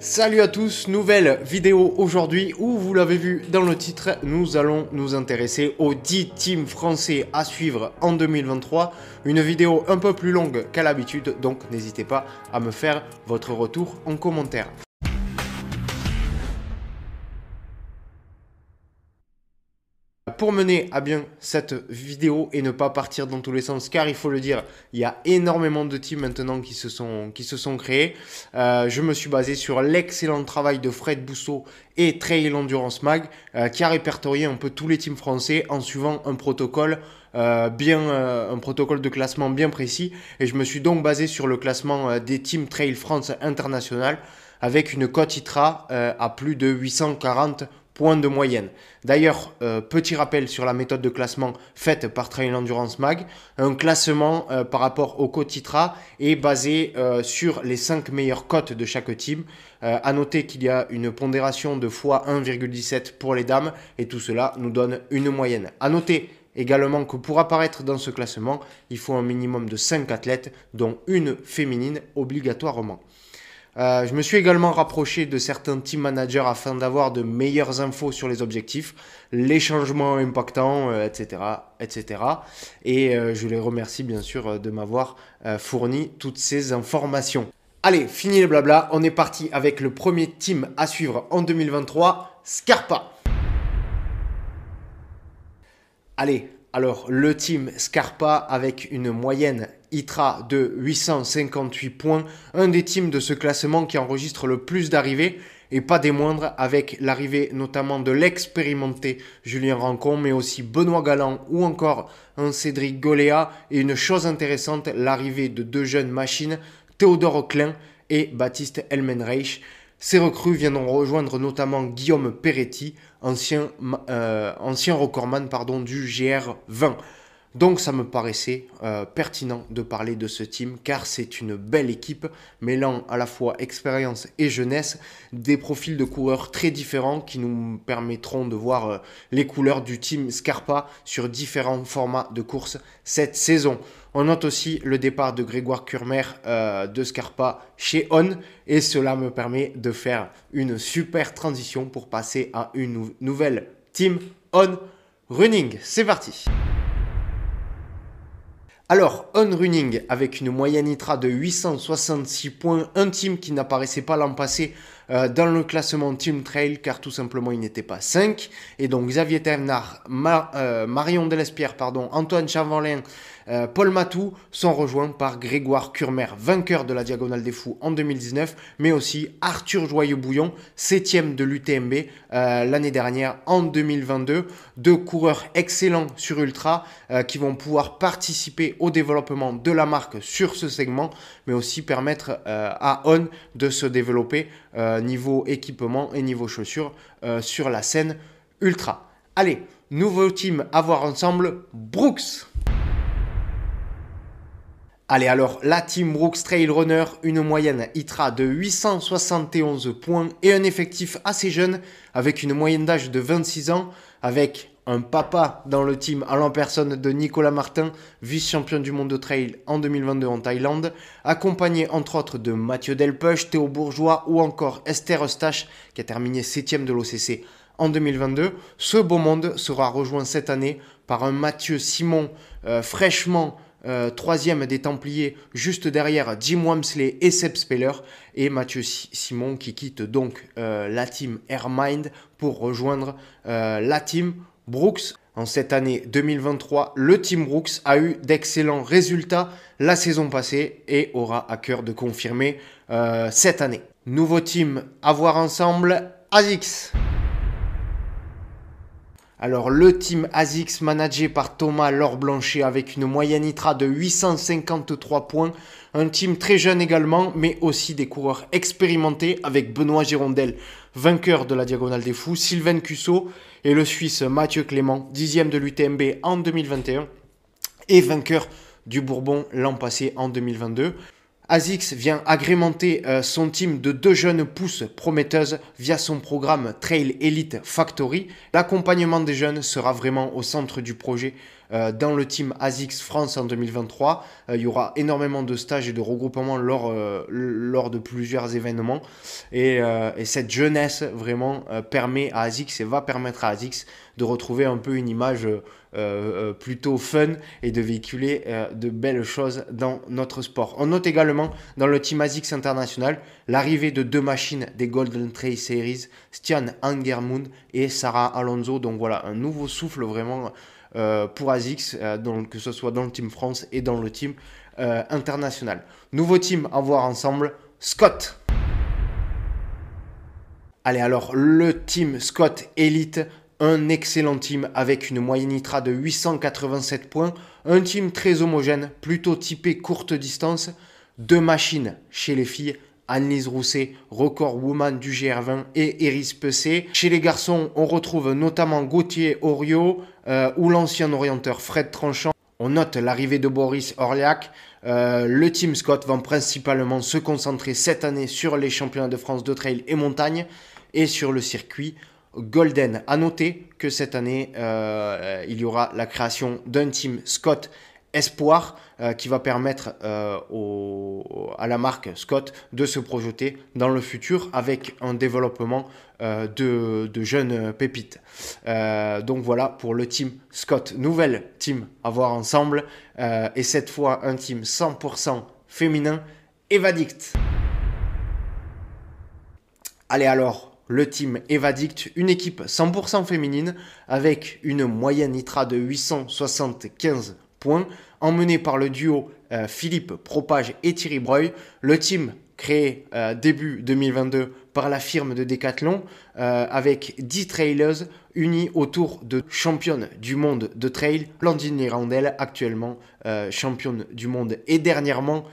Salut à tous, nouvelle vidéo aujourd'hui où vous l'avez vu dans le titre, nous allons nous intéresser aux 10 teams français à suivre en 2023. Une vidéo un peu plus longue qu'à l'habitude, donc n'hésitez pas à me faire votre retour en commentaire. pour mener à bien cette vidéo et ne pas partir dans tous les sens, car il faut le dire, il y a énormément de teams maintenant qui se sont, créés. Euh, je me suis basé sur l'excellent travail de Fred Bousseau et Trail Endurance Mag, euh, qui a répertorié un peu tous les teams français en suivant un protocole. Euh, bien un protocole de classement bien précis et je me suis donc basé sur le classement des teams Trail France International avec une cote ITRA à plus de 840 Point de moyenne. D'ailleurs, euh, petit rappel sur la méthode de classement faite par Trail Endurance Mag, un classement euh, par rapport au cotitra est basé euh, sur les 5 meilleures cotes de chaque team. à noter qu'il y a une pondération de x1,17 pour les dames et tout cela nous donne une moyenne. À noter également que pour apparaître dans ce classement, il faut un minimum de 5 athlètes dont une féminine obligatoirement. Euh, je me suis également rapproché de certains team managers afin d'avoir de meilleures infos sur les objectifs, les changements impactants, etc., euh, etc. Et euh, je les remercie bien sûr de m'avoir fourni toutes ces informations. Allez, fini le blabla, on est parti avec le premier team à suivre en 2023, Scarpa. Allez, alors, le team Scarpa avec une moyenne ITRA de 858 points, un des teams de ce classement qui enregistre le plus d'arrivées et pas des moindres avec l'arrivée notamment de l'expérimenté Julien Rancon, mais aussi Benoît Galland ou encore un Cédric Goléa et une chose intéressante, l'arrivée de deux jeunes machines, Théodore Klein et Baptiste Elmenreich. Ces recrues viendront rejoindre notamment Guillaume Peretti, ancien, euh, recordman pardon, du GR20. Donc ça me paraissait euh, pertinent de parler de ce team car c'est une belle équipe mêlant à la fois expérience et jeunesse, des profils de coureurs très différents qui nous permettront de voir euh, les couleurs du team Scarpa sur différents formats de course cette saison. On note aussi le départ de Grégoire Kurmer euh, de Scarpa chez On et cela me permet de faire une super transition pour passer à une nouvelle team On Running. C'est parti. Alors, on running avec une moyenne ITRA de 866 points, un team qui n'apparaissait pas l'an passé euh, dans le classement Team Trail car tout simplement il n'était pas 5. Et donc Xavier Thévenard, euh, Marion Delespierre, pardon, Antoine Chavanlin, euh, Paul Matou sont rejoints par Grégoire Kurmer, vainqueur de la Diagonale des Fous en 2019, mais aussi Arthur Joyeux-Bouillon, 7 de l'UTMB l'année dernière en 2022. Deux coureurs excellents sur Ultra qui vont pouvoir participer au développement de la marque sur ce segment, mais aussi permettre à On de se développer niveau équipement et niveau chaussures euh, sur la scène ultra. Allez, nouveau team à voir ensemble, Brooks. Allez alors, la Team Brooks Trail Runner, une moyenne ITRA de 871 points et un effectif assez jeune avec une moyenne d'âge de 26 ans, avec un papa dans le team à len personne de Nicolas Martin, vice-champion du monde de trail en 2022 en Thaïlande, accompagné entre autres de Mathieu Delpech, Théo Bourgeois ou encore Esther Eustache qui a terminé 7ème de l'OCC en 2022. Ce beau monde sera rejoint cette année par un Mathieu Simon euh, fraîchement 3 euh, troisième des Templiers, juste derrière Jim Wamsley et Seb Speller, et Mathieu Simon qui quitte donc euh, la team Airmind pour rejoindre la team Brooks. En cette année 2023, le Team Brooks a eu d'excellents résultats la saison passée et aura à cœur de confirmer euh, cette année. Nouveau team à voir ensemble, ASICS. Alors le team Azix, managé par Thomas Laure Blanchet avec une moyenne ITRA de 853 points. Un team très jeune également, mais aussi des coureurs expérimentés avec Benoît Girondel, vainqueur de la Diagonale des Fous, Sylvain Cusso, et le Suisse Mathieu Clément, dixième de l'UTMB en 2021 et vainqueur du Bourbon l'an passé en 2022. ASICS vient agrémenter euh, son team de deux jeunes pousses prometteuses via son programme Trail Elite Factory. L'accompagnement des jeunes sera vraiment au centre du projet euh, dans le team ASICS France en 2023. Euh, il y aura énormément de stages et de regroupements lors, euh, lors de plusieurs événements. Et, cette jeunesse vraiment permet à ASICS et va permettre à ASICS de retrouver un peu une image plutôt fun et de véhiculer de belles choses dans notre sport. On note également dans le Team ASICS International l'arrivée de deux machines des Golden Trail Series, Stian Angermund et Sarah Alonso. Donc voilà, un nouveau souffle vraiment euh, pour ASICS, euh, que ce soit dans le Team France et dans le Team euh, international. Nouveau team à voir ensemble, Scott. Allez, alors le team Scott Elite, un excellent team avec une moyenne ITRA de 887 points, un team très homogène, plutôt typé courte distance, deux machines chez les filles Annelise Rousset, record woman du GR20 et Iris Pessé. Chez les garçons, on retrouve notamment Gauthier Orio euh, ou l'ancien orienteur Fred Tranchant. On note l'arrivée de Boris Orliac. Euh, le Team Scott va principalement se concentrer cette année sur les championnats de France de trail et montagne et sur le circuit Golden. À noter que cette année, euh, il y aura la création d'un Team Scott espoir euh, qui va permettre euh, à la marque Scott de se projeter dans le futur avec un développement euh, de, jeunes pépites. donc voilà pour le team Scott, nouvelle team à voir ensemble et cette fois un team 100% féminin Evadict. Allez alors, le team Evadict, une équipe 100% féminine avec une moyenne nitra de 875 Point. Emmené par le duo euh, Philippe Propage et Thierry Breuil, le team créé euh, début 2022 par la firme de Decathlon, euh, avec 10 trailers unis autour de championne du monde de trail, Landine Randell, actuellement championne du monde et dernièrement,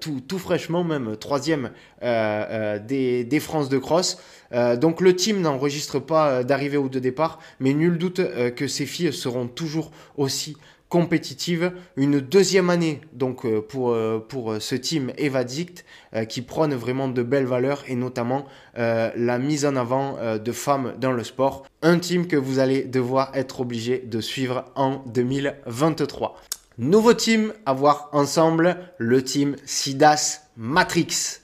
tout, fraîchement même, troisième des, des, France de cross. donc le team n'enregistre pas d'arrivée ou de départ, mais nul doute que ces filles seront toujours aussi compétitive, une deuxième année donc euh, pour, euh, pour euh, ce team Evadict qui prône vraiment de belles valeurs et notamment la mise en avant de femmes dans le sport. Un team que vous allez devoir être obligé de suivre en 2023. Nouveau team à voir ensemble, le team Sidas Matrix.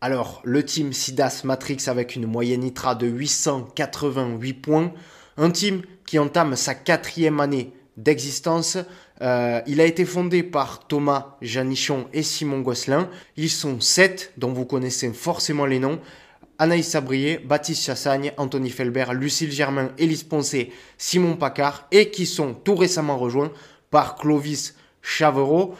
Alors, le team Sidas Matrix avec une moyenne ITRA de 888 points, un team qui entame sa quatrième année d'existence. Euh, il a été fondé par Thomas Janichon et Simon Gosselin. Ils sont sept, dont vous connaissez forcément les noms. Anaïs Sabrier, Baptiste Chassagne, Anthony Felbert, Lucille Germain, Élise Poncé, Simon Pacard, et qui sont tout récemment rejoints par Clovis Chavereau,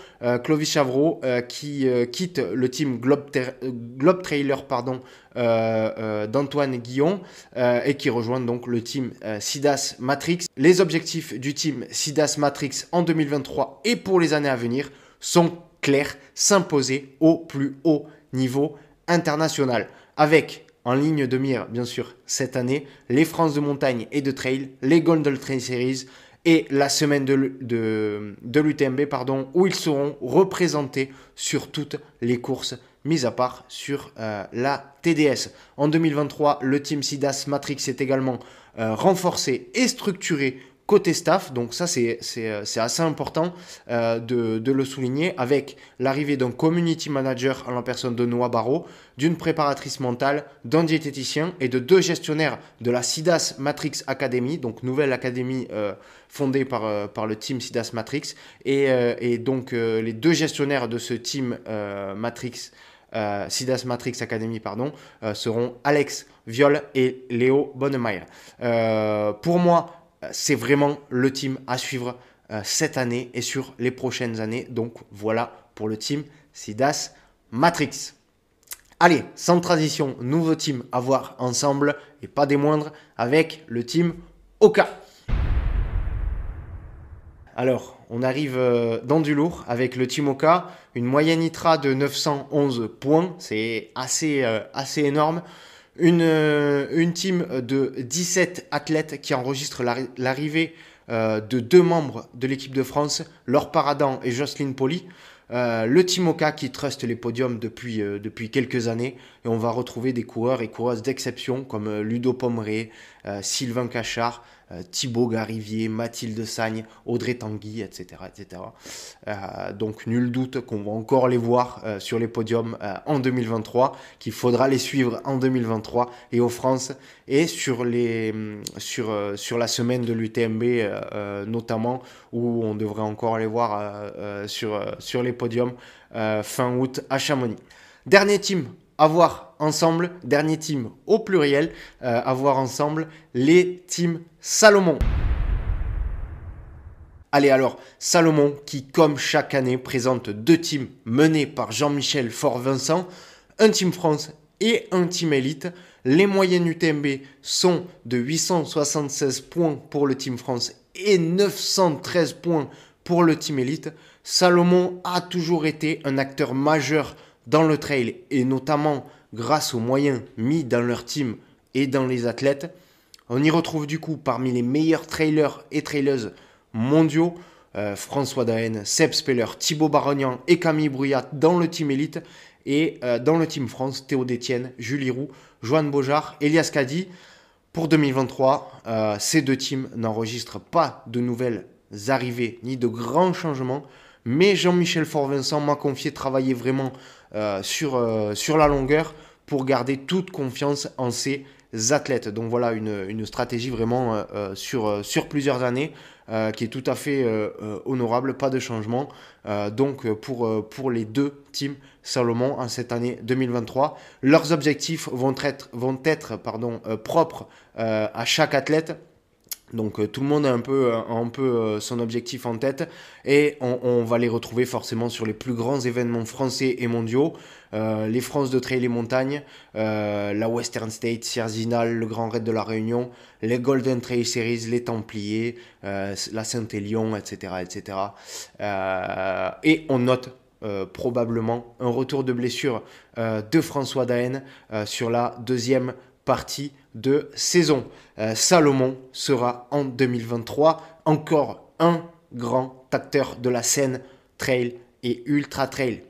Clovis Chavereau qui euh, quitte le team Globe, Trailer pardon, euh, euh, d'Antoine Guillon et qui rejoint donc le team Sidas Matrix. Les objectifs du team Sidas Matrix en 2023 et pour les années à venir sont clairs, s'imposer au plus haut niveau international. Avec en ligne de mire, bien sûr, cette année, les France de montagne et de trail, les Golden Trail Series et la semaine de, l'UTMB, pardon, où ils seront représentés sur toutes les courses, mises à part sur euh, la TDS. En 2023, le team SIDAS Matrix est également euh, renforcé et structuré côté staff, donc ça c'est euh, assez important euh, de, le souligner, avec l'arrivée d'un community manager en la personne de Noah Barrault, d'une préparatrice mentale, d'un diététicien et de deux gestionnaires de la SIDAS Matrix Academy, donc nouvelle académie euh, fondée par, par le team SIDAS Matrix, et, donc les deux gestionnaires de ce team Matrix. SIDAS Matrix Academy pardon, seront Alex Viol et Léo Bonnemeyer. pour moi, euh, c'est vraiment le team à suivre euh, cette année et sur les prochaines années. Donc voilà pour le team SIDAS Matrix. Allez, sans transition, nouveau team à voir ensemble et pas des moindres avec le team Oka. Alors, on arrive euh, dans du lourd avec le team Oka, une moyenne ITRA de 911 points, c'est assez, assez énorme. Une, euh, une team de 17 athlètes qui enregistre l'arrivée euh, de deux membres de l'équipe de France, Laure Paradan et Jocelyne Poli. Euh, le Timoka qui truste les podiums depuis, depuis quelques années et on va retrouver des coureurs et coureuses d'exception comme euh, Ludo Pommeré euh, Sylvain Cachard, euh, Thibaut Garivier, Mathilde Sagne, Audrey Tanguy, etc. etc. donc nul doute qu'on va encore les voir sur les podiums en 2023, qu'il faudra les suivre en 2023 et aux France et sur, mm, la semaine de l'UTMB notamment, où on devrait encore les voir sur les podiums fin août à Chamonix. Dernier team avoir ensemble, dernier team au pluriel, euh, avoir ensemble les teams Salomon. Allez alors, Salomon qui comme chaque année présente deux teams menés par Jean-Michel Fort-Vincent, un team France et un team Elite. Les moyennes UTMB sont de 876 points pour le team France et 913 points pour le team Elite. Salomon a toujours été un acteur majeur dans le trail et notamment grâce aux moyens mis dans leur team et dans les athlètes. On y retrouve du coup parmi les meilleurs trailers et traileuses mondiaux euh, François Daen, Seb Speller, Thibaut Barognan et Camille Brouillat dans le team élite et euh, dans le team France Théo Détienne, Julie Roux, Joanne Beaujard, Elias Cadi. Pour 2023, euh, ces deux teams n'enregistrent pas de nouvelles arrivées ni de grands changements, mais Jean-Michel Fort-Vincent m'a confié travailler vraiment euh, sur, euh, sur la longueur pour garder toute confiance en ces athlètes. Donc voilà une, stratégie vraiment euh, sur, sur plusieurs années qui est tout à fait honorable, pas de changement. donc pour, pour les deux teams Salomon en cette année 2023, leurs objectifs vont être, vont être pardon, propres à chaque athlète donc euh, tout le monde a un peu, euh, euh, son objectif en tête et on, va les retrouver forcément sur les plus grands événements français et mondiaux. les France de Trail et montagnes, la Western State, Sierzinal, le Grand Raid de la Réunion, les Golden Trail Series, les Templiers, la Saint-Élion, etc. etc. et on note probablement un retour de blessure de François Daen sur la deuxième partie de saison. Euh, Salomon sera en 2023 encore un grand acteur de la scène trail et ultra trail.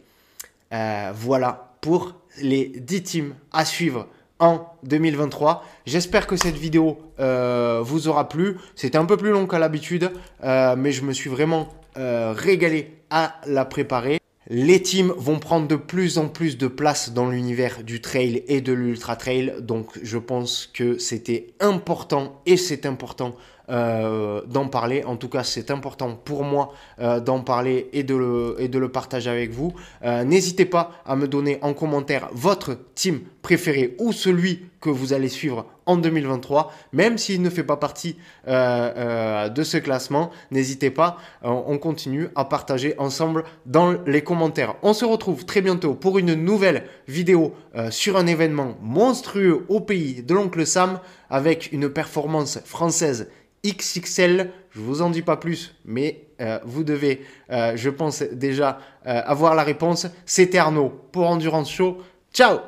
Euh, voilà pour les 10 teams à suivre en 2023. J'espère que cette vidéo euh, vous aura plu. C'était un peu plus long qu'à l'habitude, mais je me suis vraiment régalé à la préparer. Les teams vont prendre de plus en plus de place dans l'univers du trail et de l'ultra trail, donc je pense que c'était important et c'est important euh, d'en parler. En tout cas, c'est important pour moi euh, d'en parler et de, le, et de le partager avec vous. Euh, n'hésitez pas à me donner en commentaire votre team préféré ou celui que vous allez suivre en 2023, même s'il ne fait pas partie de ce classement. N'hésitez pas, on continue à partager ensemble dans les commentaires. On se retrouve très bientôt pour une nouvelle vidéo sur un événement monstrueux au pays de l'oncle Sam avec une performance française XXL. Je vous en dis pas plus, mais euh, vous devez, euh, je pense déjà, euh, avoir la réponse. C'était Arnaud pour Endurance Show. Ciao